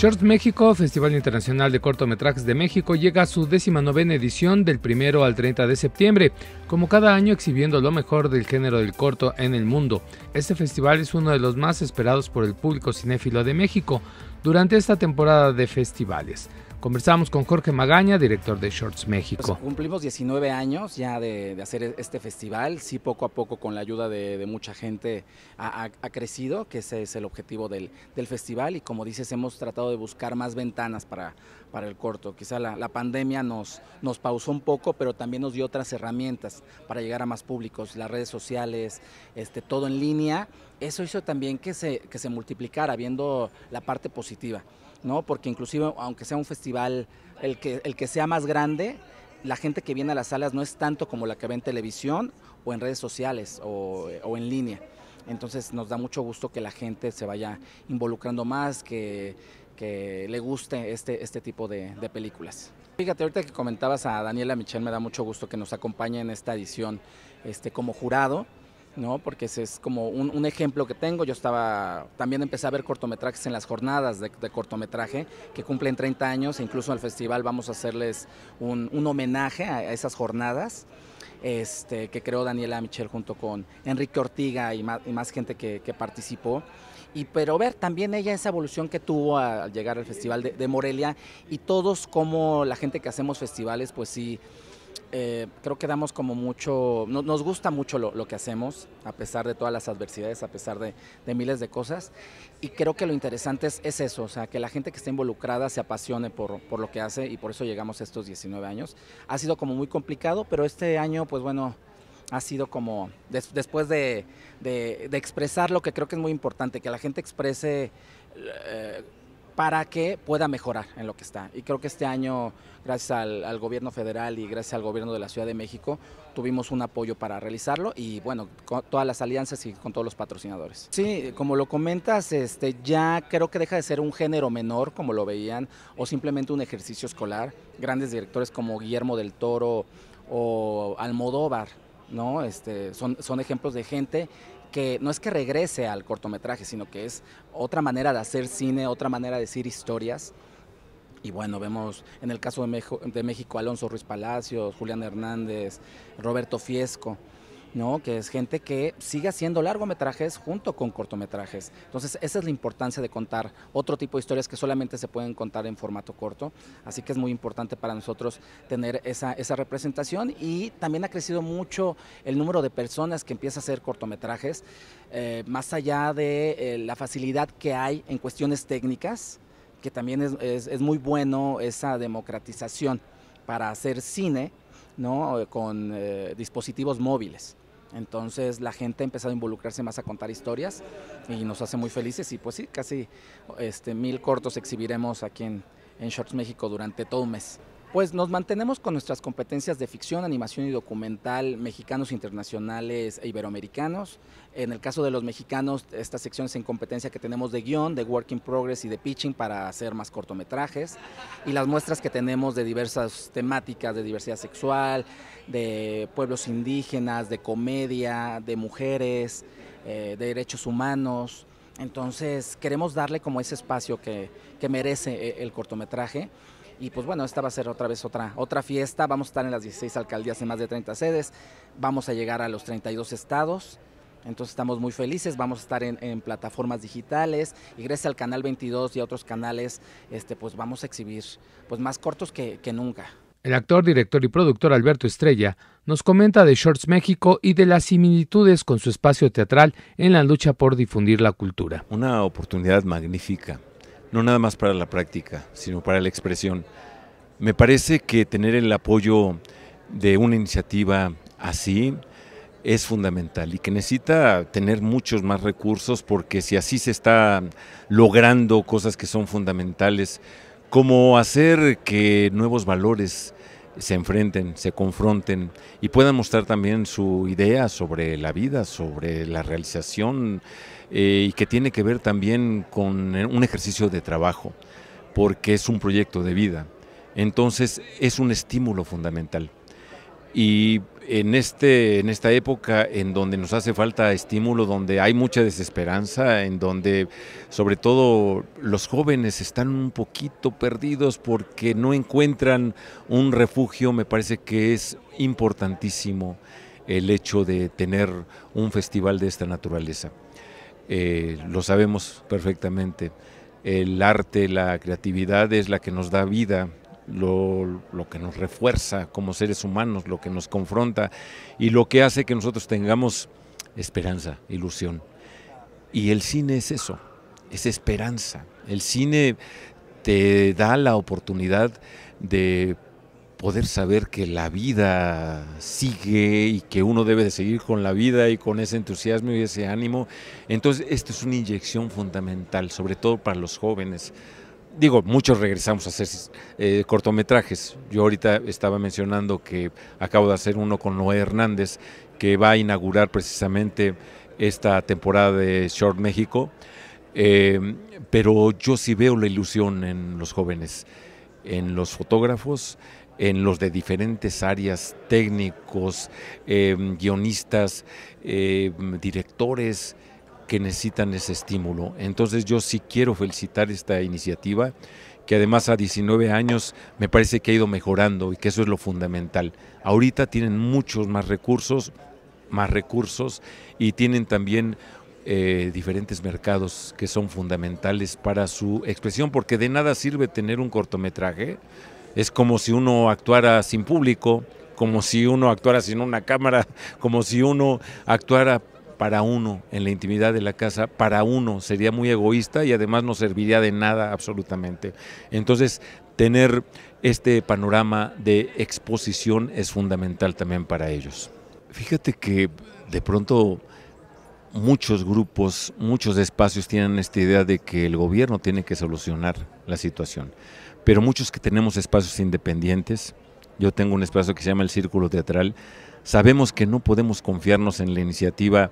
Short México, Festival Internacional de Cortometrajes de México, llega a su décima novena edición del 1 al 30 de septiembre, como cada año exhibiendo lo mejor del género del corto en el mundo. Este festival es uno de los más esperados por el público cinéfilo de México durante esta temporada de festivales. Conversamos con Jorge Magaña, director de Shorts pues, México. cumplimos 19 años ya de, hacer e-, este festival. Sí, poco a poco, con la ayuda de, mucha gente, ha, crecido, que ese es el objetivo del, festival. Y como dices, hemos tratado de buscar más ventanas para, para el corto. Quizá la, pandemia nos, nos pausó un poco, pero también nos dio otras herramientas para llegar a más públicos, las redes sociales, este, todo en línea eso hizo también que se, multiplicara, viendo la parte positiva, ¿no? Porque inclusive, aunque sea un festival, el que, el que sea más grande, la gente que viene a las salas no es tanto como la que ve en televisión o en redes sociales o, en línea. Entonces nos da mucho gusto que la gente se vaya involucrando más, que, que le guste este, este tipo de, películas. Fíjate, ahorita que comentabas a Daniela Michel, me da mucho gusto que nos acompañe en esta edición este, como jurado. ¿no? Porque ese es como un, un, ejemplo que tengo. Yo estaba, también empecé a ver cortometrajes en las jornadas de, de cortometraje que cumplen 30 años, e incluso al festival vamos a hacerles un, un homenaje a, esas jornadas. Este, que creó Daniela Michel junto con Enrique Ortiga y más, gente que, que, participó. Y pero ver también ella esa evolución que tuvo al llegar al Festival de, de Morelia y todos como la gente que hacemos festivales, pues sí, eh, creo que damos como mucho, nos gusta mucho lo, que hacemos, a pesar de todas las adversidades, a pesar de, miles de cosas. Y creo que lo interesante es, eso, o sea, que la gente que está involucrada se apasione por, lo que hace y por eso llegamos estos 19 años. Ha sido como muy complicado, pero este año, pues bueno, ha sido como, después de, expresar lo que creo que es muy importante, que la gente exprese... Eh, para que pueda mejorar en lo que está. Y creo que este año, gracias al, gobierno federal y gracias al gobierno de la Ciudad de México, tuvimos un apoyo para realizarlo y bueno, con todas las alianzas y con todos los patrocinadores. Sí, como lo comentas, este, ya creo que deja de ser un género menor, como lo veían, o simplemente un ejercicio escolar. Grandes directores como Guillermo del Toro o Almodóvar ¿no? Este, son, ejemplos de gente que no es que regrese al cortometraje, sino que es otra manera de hacer cine, otra manera de decir historias. Y bueno, vemos en el caso de, de México Alonso Ruiz Palacios, Julián Hernández, Roberto Fiesco. ¿no? que es gente que sigue haciendo largometrajes junto con cortometrajes. Entonces, esa es la importancia de contar otro tipo de historias que solamente se pueden contar en formato corto. Así que es muy importante para nosotros tener esa, esa representación y también ha crecido mucho el número de personas que empieza a hacer cortometrajes, eh, más allá de eh, la facilidad que hay en cuestiones técnicas, que también es, es, es muy bueno esa democratización para hacer cine ¿no? con eh, dispositivos móviles. Entonces la gente ha empezado a involucrarse más a contar historias y nos hace muy felices y pues sí, casi este, mil cortos exhibiremos aquí en, en Shorts México durante todo un mes. Pues nos mantenemos con nuestras competencias de ficción, animación y documental mexicanos, internacionales e iberoamericanos. En el caso de los mexicanos, esta sección es en competencia que tenemos de guión, de work in progress y de pitching para hacer más cortometrajes. Y las muestras que tenemos de diversas temáticas, de diversidad sexual, de pueblos indígenas, de comedia, de mujeres, eh, de derechos humanos entonces queremos darle como ese espacio que, que merece eh, el cortometraje. Y pues bueno, esta va a ser otra vez otra, otra fiesta. Vamos a estar en las 16 alcaldías en más de 30 sedes. Vamos a llegar a los 32 estados. Entonces estamos muy felices, vamos a estar en, plataformas digitales y gracias al Canal 22 y a otros canales, este, pues vamos a exhibir pues, más cortos que nunca. El actor, director y productor Alberto Estrella nos comenta de Shorts México y de las similitudes con su espacio teatral en la lucha por difundir la cultura. Una oportunidad magnífica, no nada más para la práctica, sino para la expresión. Me parece que tener el apoyo de una iniciativa así es fundamental y que necesita tener muchos más recursos porque si así se está logrando cosas que son fundamentales, como hacer que nuevos valores se enfrenten, se confronten y puedan mostrar también su idea sobre la vida, sobre la realización eh, y que tiene que ver también con un ejercicio de trabajo, porque es un proyecto de vida. Entonces es un estímulo fundamental en, este, en esta época en donde nos hace falta estímulo, donde hay mucha desesperanza, en donde sobre todo los jóvenes están un poquito perdidos porque no encuentran un refugio, me parece que es importantísimo el hecho de tener un festival de esta naturaleza. Eh, lo sabemos perfectamente. El arte, la creatividad es la que nos da vida lo, que nos refuerza como seres humanos, lo que nos confronta y lo que hace que nosotros tengamos esperanza, ilusión. Y el cine es eso, es esperanza. El cine te da la oportunidad de poder saber que la vida sigue y que uno debe de seguir con la vida y con ese entusiasmo y ese ánimo. Entonces, esto es una inyección fundamental, sobre todo para los jóvenes digo, muchos regresamos a hacer eh, cortometrajes. Yo ahorita estaba mencionando que acabo de hacer uno con Noé Hernández, que va a inaugurar precisamente esta temporada de Short México. Em, pero yo sí veo la ilusión en los jóvenes, en los fotógrafos, en los de diferentes áreas, técnicos, em, guionistas, em, directores, que necesitan ese estímulo. Entonces yo sí quiero felicitar esta iniciativa, que además a 19 años me parece que ha ido mejorando y que eso es lo fundamental. Ahorita tienen muchos más recursos, más recursos y tienen también eh, diferentes mercados que son fundamentales para su expresión, porque de nada sirve tener un cortometraje. Es como si uno actuara sin público, como si uno actuara sin una cámara, como si uno actuara para uno, en la intimidad de la casa, para uno, sería muy egoísta y además no serviría de nada absolutamente. Entonces, tener este panorama de exposición es fundamental también para ellos. Fíjate que de pronto muchos grupos, muchos espacios tienen esta idea de que el gobierno tiene que solucionar la situación, pero muchos que tenemos espacios independientes, yo tengo un espacio que se llama el Círculo Teatral, sabemos que no podemos confiarnos en la iniciativa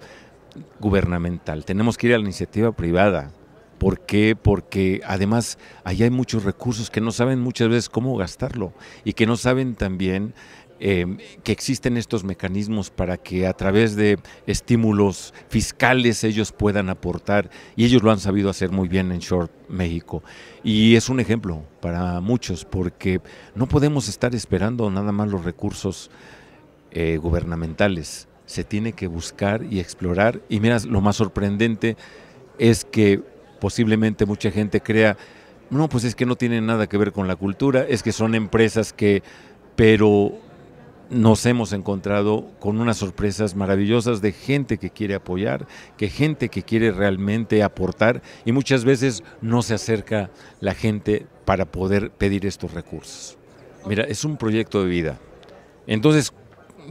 gubernamental, tenemos que ir a la iniciativa privada. ¿Por qué? Porque además ahí hay muchos recursos que no saben muchas veces cómo gastarlo y que no saben también Em, que existen estos mecanismos para que a través de estímulos fiscales ellos puedan aportar y ellos lo han sabido hacer muy bien en Short México. Y es un ejemplo para muchos porque no podemos estar esperando nada más los recursos eh, gubernamentales. Se tiene que buscar y explorar. Y mira, lo más sorprendente es que posiblemente mucha gente crea, no, pues es que no tiene nada que ver con la cultura, es que son empresas que, pero nos hemos encontrado con unas sorpresas maravillosas de gente que quiere apoyar, que gente que quiere realmente aportar y muchas veces no se acerca la gente para poder pedir estos recursos. Mira, es un proyecto de vida. Entonces,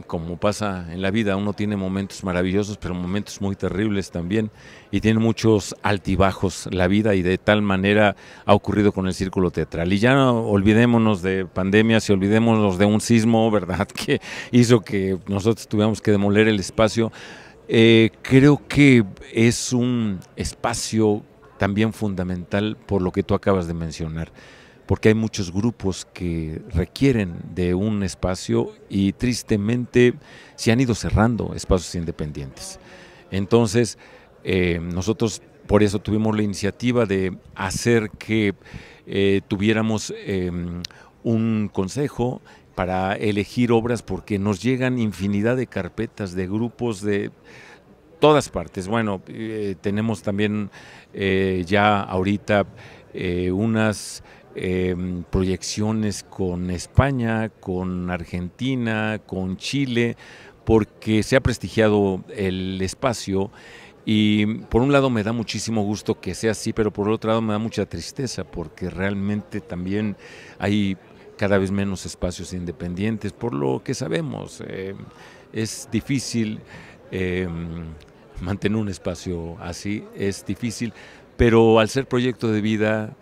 como pasa en la vida, uno tiene momentos maravillosos, pero momentos muy terribles también, y tiene muchos altibajos la vida, y de tal manera ha ocurrido con el círculo teatral. Y ya olvidémonos de pandemias y olvidémonos de un sismo, ¿verdad?, que hizo que nosotros tuviéramos que demoler el espacio. Eh, creo que es un espacio también fundamental por lo que tú acabas de mencionar porque hay muchos grupos que requieren de un espacio y tristemente se han ido cerrando espacios independientes. Entonces, eh, nosotros por eso tuvimos la iniciativa de hacer que eh, tuviéramos em, un consejo para elegir obras porque nos llegan infinidad de carpetas, de grupos, de todas partes. Bueno, eh, tenemos también ya ahorita unas Em, proyecciones con España, con Argentina, con Chile, porque se ha prestigiado el espacio. Y por un lado me da muchísimo gusto que sea así, pero por otro lado me da mucha tristeza porque realmente también hay cada vez menos espacios independientes, por lo que sabemos. Em, es difícil em, mantener un espacio así, es difícil, pero al ser proyecto de vida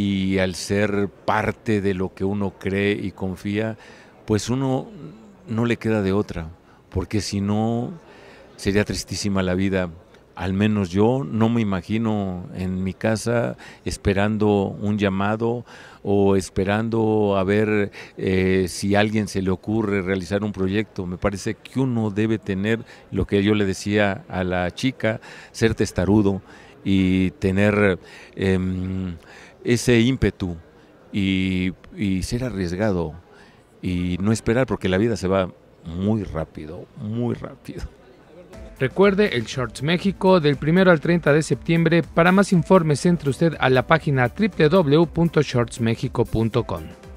y al ser parte de lo que uno cree y confía, pues uno no le queda de otra, porque si no sería tristísima la vida. Al menos yo no me imagino en mi casa esperando un llamado o esperando a ver eh, si alguien se le ocurre realizar un proyecto. Me parece que uno debe tener lo que yo le decía a la chica, ser testarudo y tener... Em, ese ímpetu y, ser arriesgado y no esperar porque la vida se va muy rápido, muy rápido. Recuerde el Shorts México del primero al 30 de septiembre. Para más informes entre usted a la página www.shortsmexico.com.